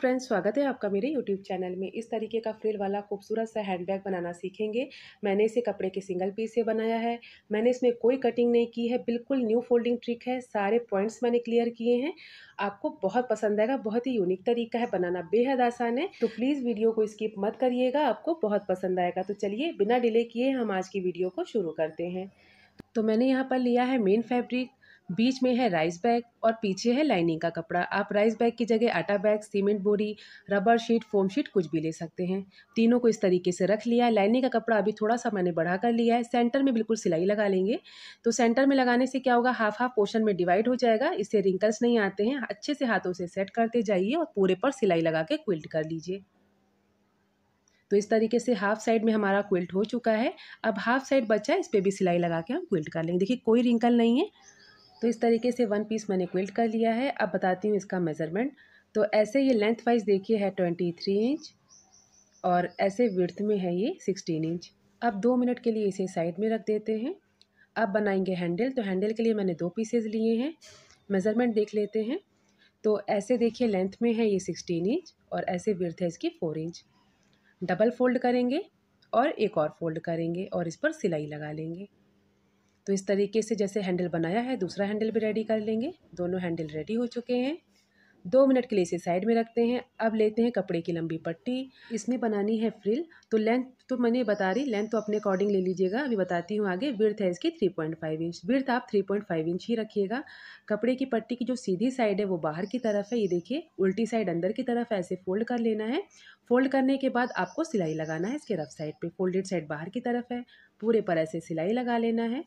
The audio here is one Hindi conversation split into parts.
फ्रेंड्स स्वागत है आपका मेरे यूट्यूब चैनल में इस तरीके का फ्रिल वाला खूबसूरत सा हैंड बैग बनाना सीखेंगे मैंने इसे कपड़े के सिंगल पीस से बनाया है मैंने इसमें कोई कटिंग नहीं की है बिल्कुल न्यू फोल्डिंग ट्रिक है सारे पॉइंट्स मैंने क्लियर किए हैं आपको बहुत पसंद आएगा बहुत ही यूनिक तरीका है बनाना बेहद आसान है तो प्लीज़ वीडियो को स्किप मत करिएगा आपको बहुत पसंद आएगा तो चलिए बिना डिले किए हम आज की वीडियो को शुरू करते हैं तो मैंने यहाँ पर लिया है मेन फैब्रिक बीच में है राइस बैग और पीछे है लाइनिंग का कपड़ा आप राइस बैग की जगह आटा बैग सीमेंट बोरी रबर शीट फोम शीट कुछ भी ले सकते हैं तीनों को इस तरीके से रख लिया है लाइनिंग का कपड़ा अभी थोड़ा सा मैंने बढ़ा कर लिया है सेंटर में बिल्कुल सिलाई लगा लेंगे तो सेंटर में लगाने से क्या होगा हाफ हाफ पोर्शन में डिवाइड हो जाएगा इससे रिंकल्स नहीं आते हैं अच्छे से हाथों से सेट करते जाइए और पूरे पर सिलाई लगा के क्विल्ट कर लीजिए तो इस तरीके से हाफ साइड में हमारा क्विल्ट हो चुका है अब हाफ साइड बचा है इस पर भी सिलाई लगा के हम क्विल्ट कर लेंगे देखिए कोई रिंकल नहीं है तो इस तरीके से वन पीस मैंने क्विल्ट कर लिया है अब बताती हूँ इसका मेज़रमेंट तो ऐसे ये लेंथ वाइज देखिए है ट्वेंटी थ्री इंच और ऐसे विर्थ में है ये सिक्सटीन इंच अब दो मिनट के लिए इसे साइड में रख देते हैं अब बनाएंगे हैंडल तो हैंडल के लिए मैंने दो पीसेज लिए हैं मेज़रमेंट देख लेते हैं तो ऐसे देखिए लेंथ में है ये सिक्सटीन इंच और ऐसे विर्थ है इसकी फ़ोर इंच डबल फोल्ड करेंगे और एक और फोल्ड करेंगे और इस पर सिलाई लगा लेंगे तो इस तरीके से जैसे हैंडल बनाया है दूसरा हैंडल भी रेडी कर लेंगे दोनों हैंडल रेडी हो चुके हैं दो मिनट के लिए इसे साइड में रखते हैं अब लेते हैं कपड़े की लंबी पट्टी इसमें बनानी है फ्रिल तो लेंथ तो मैंने बता रही लेंथ तो अपने अकॉर्डिंग ले लीजिएगा अभी बताती हूँ आगे विर्थ है इसकी three point five inch width आप थ्री पॉइंट फाइव इंच ही रखिएगा कपड़े की पट्टी की जो सीधी साइड है वो बाहर की तरफ है ये देखिए उल्टी साइड अंदर की तरफ ऐसे फोल्ड कर लेना है फोल्ड करने के बाद आपको सिलाई लगाना है इसके रफ साइड पर फोल्डेड साइड बाहर की तरफ है पूरे पर ऐसे सिलाई लगा लेना है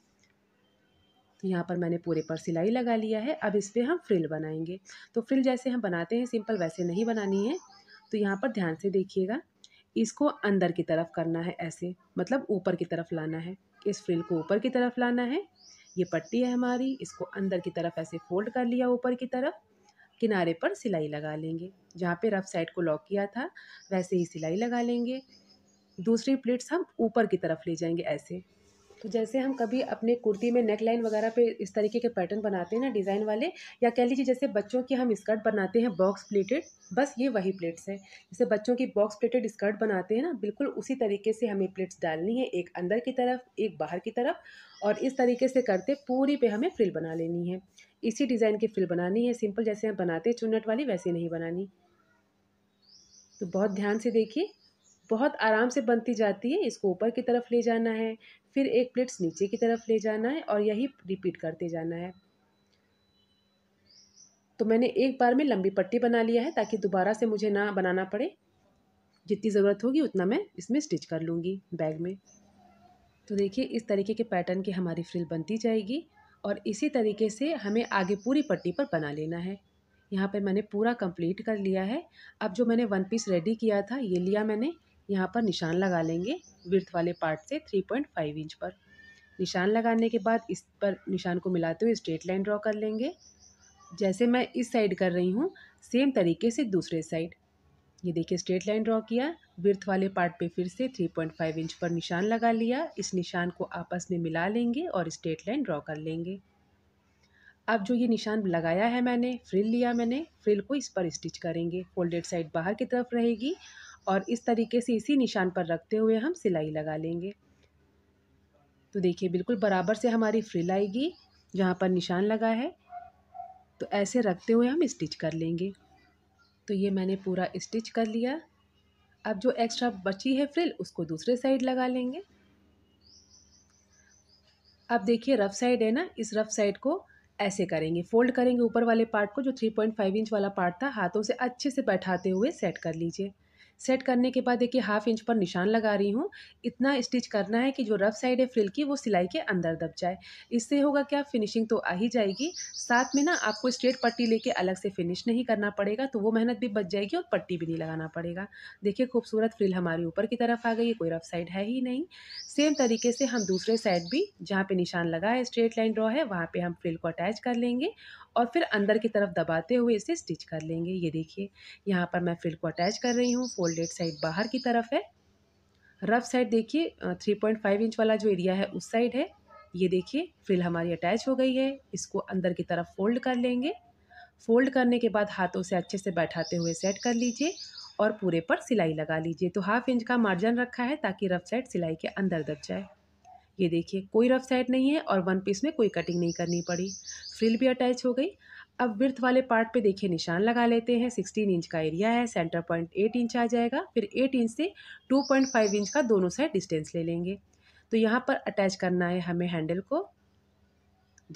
तो यहाँ पर मैंने पूरे पर सिलाई लगा लिया है अब इस पर हम फ्रिल बनाएंगे तो फ्रिल जैसे हम बनाते हैं सिंपल वैसे नहीं बनानी है तो यहाँ पर ध्यान से देखिएगा इसको अंदर की तरफ करना है ऐसे मतलब ऊपर की तरफ लाना है इस फ्रिल को ऊपर की तरफ लाना है ये पट्टी है हमारी इसको अंदर की तरफ ऐसे फोल्ड कर लिया ऊपर की तरफ किनारे पर सिलाई लगा लेंगे जहाँ पे रफ साइड को लॉक किया था वैसे ही सिलाई लगा लेंगे दूसरी प्लेट्स हम ऊपर की तरफ ले जाएंगे ऐसे तो जैसे हम कभी अपने कुर्ती में नेक लाइन वगैरह पे इस तरीके के पैटर्न बनाते हैं ना डिज़ाइन वाले या कह लीजिए जैसे बच्चों की हम स्कर्ट बनाते हैं बॉक्स प्लेटेड बस ये वही प्लेट्स है जैसे बच्चों की बॉक्स प्लेटेड स्कर्ट बनाते हैं ना बिल्कुल उसी तरीके से हमें प्लेट्स डालनी है एक अंदर की तरफ एक बाहर की तरफ और इस तरीके से करते पूरी पे हमें फ्रिल बना लेनी है इसी डिज़ाइन की फ्रिल बनानी है सिंपल जैसे हम बनाते हैं चुनट वाली वैसे नहीं बनानी तो बहुत ध्यान से देखिए बहुत आराम से बनती जाती है इसको ऊपर की तरफ ले जाना है फिर एक प्लेट्स नीचे की तरफ ले जाना है और यही रिपीट करते जाना है तो मैंने एक बार में लंबी पट्टी बना लिया है ताकि दोबारा से मुझे ना बनाना पड़े जितनी ज़रूरत होगी उतना मैं इसमें स्टिच कर लूँगी बैग में तो देखिए इस तरीके के पैटर्न की हमारी फ्रिल बनती जाएगी और इसी तरीके से हमें आगे पूरी पट्टी पर बना लेना है यहाँ पे मैंने पूरा कंप्लीट कर लिया है अब जो मैंने वन पीस रेडी किया था ये लिया मैंने यहाँ पर निशान लगा लेंगे विर्थ वाले पार्ट से 3.5 इंच पर निशान लगाने के बाद इस पर निशान को मिलाते हुए स्ट्रेट लाइन ड्रॉ कर लेंगे जैसे मैं इस साइड कर रही हूँ सेम तरीके से दूसरे साइड ये देखिए स्ट्रेट लाइन ड्रॉ किया विर्थ वाले पार्ट पे फिर से 3.5 इंच पर निशान लगा लिया इस निशान को आपस में मिला लेंगे और स्ट्रेट लाइन ड्रॉ कर लेंगे अब जो ये निशान लगाया है मैंने फ्रिल लिया मैंने फ्रिल को इस पर स्टिच करेंगे फोल्डेड साइड बाहर की तरफ रहेगी और इस तरीके से इसी निशान पर रखते हुए हम सिलाई लगा लेंगे तो देखिए बिल्कुल बराबर से हमारी फ्रिल आएगी जहाँ पर निशान लगा है तो ऐसे रखते हुए हम स्टिच कर लेंगे तो ये मैंने पूरा स्टिच कर लिया अब जो एक्स्ट्रा बची है फ्रिल उसको दूसरे साइड लगा लेंगे अब देखिए रफ साइड है ना इस रफ साइड को ऐसे करेंगे फोल्ड करेंगे ऊपर वाले पार्ट को जो थ्री पॉइंट फाइव इंच वाला पार्ट था हाथों से अच्छे से बैठाते हुए सेट कर लीजिए सेट करने के बाद देखिए हाफ इंच पर निशान लगा रही हूँ इतना स्टिच करना है कि जो रफ साइड है फ्रिल की वो सिलाई के अंदर दब जाए इससे होगा क्या फिनिशिंग तो आ ही जाएगी साथ में ना आपको स्ट्रेट पट्टी लेके अलग से फिनिश नहीं करना पड़ेगा तो वो मेहनत भी बच जाएगी और पट्टी भी नहीं लगाना पड़ेगा देखिए खूबसूरत फ्रिल हमारी ऊपर की तरफ आ गई है कोई रफ साइड है ही नहीं सेम तरीके से हम दूसरे साइड भी जहाँ पर निशान लगा है स्ट्रेट लाइन ड्रॉ है वहाँ पर हम फ्रिल को अटैच कर लेंगे और फिर अंदर की तरफ दबाते हुए इसे स्टिच कर लेंगे ये देखिए यहाँ पर मैं फ्रिल को अटैच कर रही हूँ फोल्ड फोल्डेड साइड बाहर की तरफ है रफ साइड देखिए थ्री पॉइंट फाइव इंच वाला जो एरिया है उस साइड है ये देखिए फ्रिल हमारी अटैच हो गई है इसको अंदर की तरफ फोल्ड कर लेंगे फोल्ड करने के बाद हाथों से अच्छे से बैठाते हुए सेट कर लीजिए और पूरे पर सिलाई लगा लीजिए तो हाफ इंच का मार्जिन रखा है ताकि रफ साइड सिलाई के अंदर दब जाए ये देखिए कोई रफ साइड नहीं है और वन पीस में कोई कटिंग नहीं करनी पड़ी फ्रिल भी अटैच हो गई अब विर्थ वाले पार्ट पे देखिए निशान लगा लेते हैं 16 इंच का एरिया है सेंटर पॉइंट 8 इंच आ जाएगा फिर 8 इंच से 2.5 इंच का दोनों साइड डिस्टेंस ले लेंगे तो यहाँ पर अटैच करना है हमें हैंडल को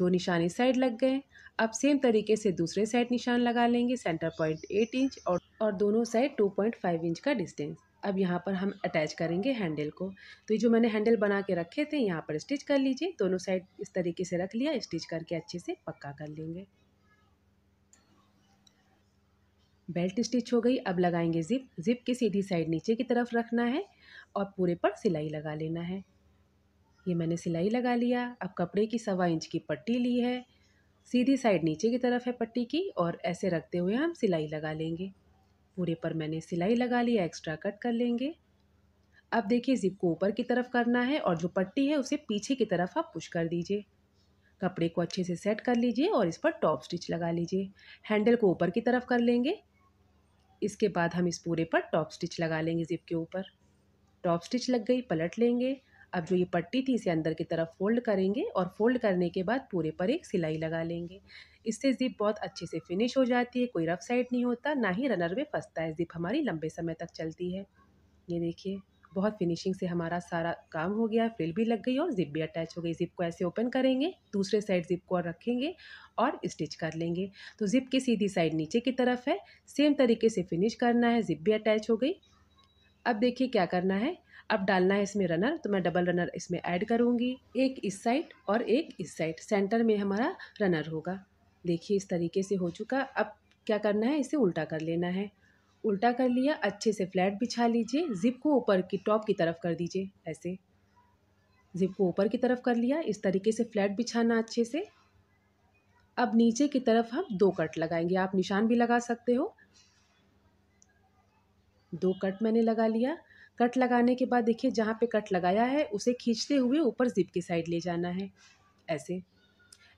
दो निशान इस साइड लग गए अब सेम तरीके से दूसरे साइड निशान लगा लेंगे सेंटर पॉइंट एट इंच और और दोनों side two point five inch का डिस्टेंस अब यहाँ पर हम अटैच करेंगे हैंडल को तो ये जो मैंने हैंडल बना के रखे थे यहाँ पर स्टिच कर लीजिए दोनों साइड इस तरीके से रख लिया स्टिच करके अच्छे से पक्का कर लेंगे बेल्ट स्टिच हो गई अब लगाएंगे ज़िप ज़िप की सीधी साइड नीचे की तरफ रखना है और पूरे पर सिलाई लगा लेना है ये मैंने सिलाई लगा लिया अब कपड़े की सवा इंच की पट्टी ली है सीधी साइड नीचे की तरफ है पट्टी की और ऐसे रखते हुए हम सिलाई लगा लेंगे पूरे पर मैंने सिलाई लगा लिया एक्स्ट्रा कट कर लेंगे अब देखिए ज़िप को ऊपर की तरफ करना है और जो पट्टी है उसे पीछे की तरफ आप पुश कर दीजिए कपड़े को अच्छे से सेट कर लीजिए और इस पर टॉप स्टिच लगा लीजिए हैंडल को ऊपर की तरफ कर लेंगे इसके बाद हम इस पूरे पर टॉप स्टिच लगा लेंगे ज़िप के ऊपर टॉप स्टिच लग गई पलट लेंगे अब जो ये पट्टी थी इसे अंदर की तरफ फोल्ड करेंगे और फोल्ड करने के बाद पूरे पर एक सिलाई लगा लेंगे इससे ज़िप बहुत अच्छे से फिनिश हो जाती है कोई रफ साइड नहीं होता ना ही रनर में फंसता है ज़िप हमारी लंबे समय तक चलती है ये देखिए बहुत फिनिशिंग से हमारा सारा काम हो गया फ्रिल भी लग गई और जिप भी अटैच हो गई जिप को ऐसे ओपन करेंगे दूसरे साइड जिप को और रखेंगे और स्टिच कर लेंगे तो जिप की सीधी साइड नीचे की तरफ है सेम तरीके से फिनिश करना है जिप भी अटैच हो गई अब देखिए क्या करना है अब डालना है इसमें रनर तो मैं डबल रनर इसमें ऐड करूँगी एक इस साइड और एक इस साइड सेंटर में हमारा रनर होगा देखिए इस तरीके से हो चुका अब क्या करना है इसे उल्टा कर लेना है उल्टा कर लिया अच्छे से फ्लैट बिछा लीजिए जिप को ऊपर की टॉप की तरफ कर दीजिए ऐसे जिप को ऊपर की तरफ कर लिया इस तरीके से फ्लैट बिछाना अच्छे से अब नीचे की तरफ हम दो कट लगाएंगे आप निशान भी लगा सकते हो दो कट मैंने लगा लिया कट लगाने के बाद देखिए जहाँ पे कट लगाया है उसे खींचते हुए ऊपर जिप की साइड ले जाना है ऐसे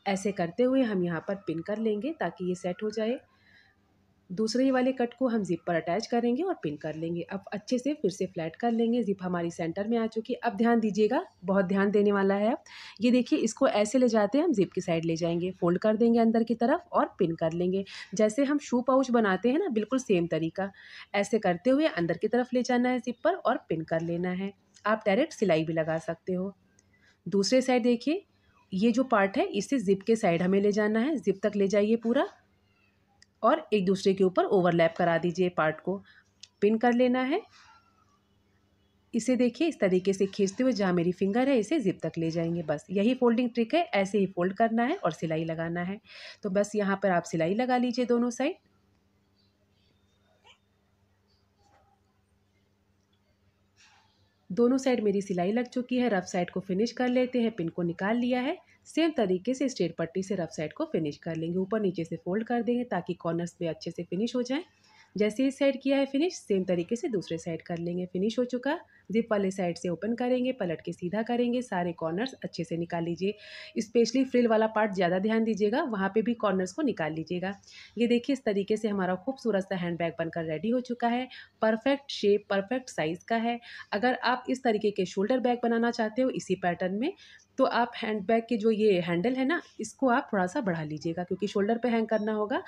ऐसे करते हुए हम यहाँ पर पिन कर लेंगे ताकि ये सेट हो जाए दूसरे ही वाले कट को हम जिप पर अटैच करेंगे और पिन कर लेंगे अब अच्छे से फिर से फ्लैट कर लेंगे जिप हमारी सेंटर में आ चुकी है अब ध्यान दीजिएगा बहुत ध्यान देने वाला है अब ये देखिए इसको ऐसे ले जाते हैं हम जिप की साइड ले जाएंगे फोल्ड कर देंगे अंदर की तरफ और पिन कर लेंगे जैसे हम शू पाउच बनाते हैं ना बिल्कुल सेम तरीका ऐसे करते हुए अंदर की तरफ ले जाना है जिप पर और पिन कर लेना है आप डायरेक्ट सिलाई भी लगा सकते हो दूसरे साइड देखिए ये जो पार्ट है इसे जिप के साइड हमें ले जाना है जिप तक ले जाइए पूरा और एक दूसरे के ऊपर ओवरलैप करा दीजिए पार्ट को पिन कर लेना है इसे देखिए इस तरीके से खींचते हुए जहाँ मेरी फिंगर है इसे जिप तक ले जाएंगे बस यही फोल्डिंग ट्रिक है ऐसे ही फोल्ड करना है और सिलाई लगाना है तो बस यहाँ पर आप सिलाई लगा लीजिए दोनों साइड दोनों साइड मेरी सिलाई लग चुकी है रफ साइड को फिनिश कर लेते हैं पिन को निकाल लिया है सेम तरीके से स्ट्रेट पट्टी से रफ साइड को फिनिश कर लेंगे ऊपर नीचे से फोल्ड कर देंगे ताकि कॉर्नर्स भी अच्छे से फिनिश हो जाए जैसे इस साइड किया है फिनिश सेम तरीके से दूसरे साइड कर लेंगे फिनिश हो चुका जिप वाले साइड से ओपन करेंगे पलट के सीधा करेंगे सारे कॉर्नर्स अच्छे से निकाल लीजिए स्पेशली फ्रिल वाला पार्ट ज़्यादा ध्यान दीजिएगा वहाँ पे भी कॉर्नर्स को निकाल लीजिएगा ये देखिए इस तरीके से हमारा खूबसूरत सा हैंड बैग बनकर रेडी हो चुका है परफेक्ट शेप परफेक्ट साइज़ का है अगर आप इस तरीके के शोल्डर बैग बनाना चाहते हो इसी पैटर्न में तो आप हैंड बैग के जो ये हैंडल है ना इसको आप थोड़ा सा बढ़ा लीजिएगा क्योंकि शोल्डर पर हैंग करना होगा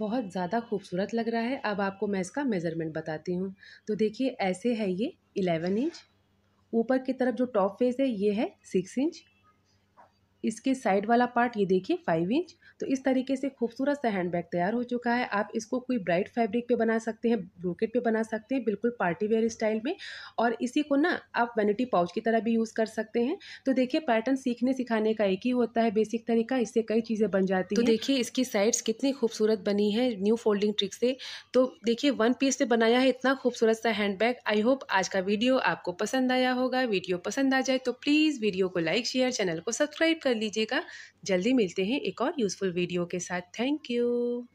बहुत ज़्यादा खूबसूरत लग रहा है अब आपको मैं इसका मेज़रमेंट बताती हूँ तो देखिए ऐसे है ये इलेवन इंच ऊपर की तरफ जो टॉप फेस है ये है सिक्स इंच इसके साइड वाला पार्ट ये देखिए फाइव इंच तो इस तरीके से खूबसूरत सा हैंड बैग तैयार हो चुका है आप इसको कोई ब्राइट फैब्रिक पे बना सकते हैं ब्रोकेट पे बना सकते हैं बिल्कुल पार्टी वेयर स्टाइल में और इसी को ना आप वैनिटी पाउच की तरह भी यूज़ कर सकते हैं तो देखिए पैटर्न सीखने सिखाने का एक ही होता है बेसिक तरीका इससे कई चीज़ें बन जाती तो हैं तो देखिए इसकी साइड्स कितनी खूबसूरत बनी है न्यू फोल्डिंग ट्रिक से तो देखिए वन पीस से बनाया है इतना खूबसूरत सा हैंड बैग आई होप आज का वीडियो आपको पसंद आया होगा वीडियो पसंद आ जाए तो प्लीज़ वीडियो को लाइक शेयर चैनल को सब्सक्राइब कर कर लीजिएगा जल्दी मिलते हैं एक और यूज़फुल वीडियो के साथ थैंक यू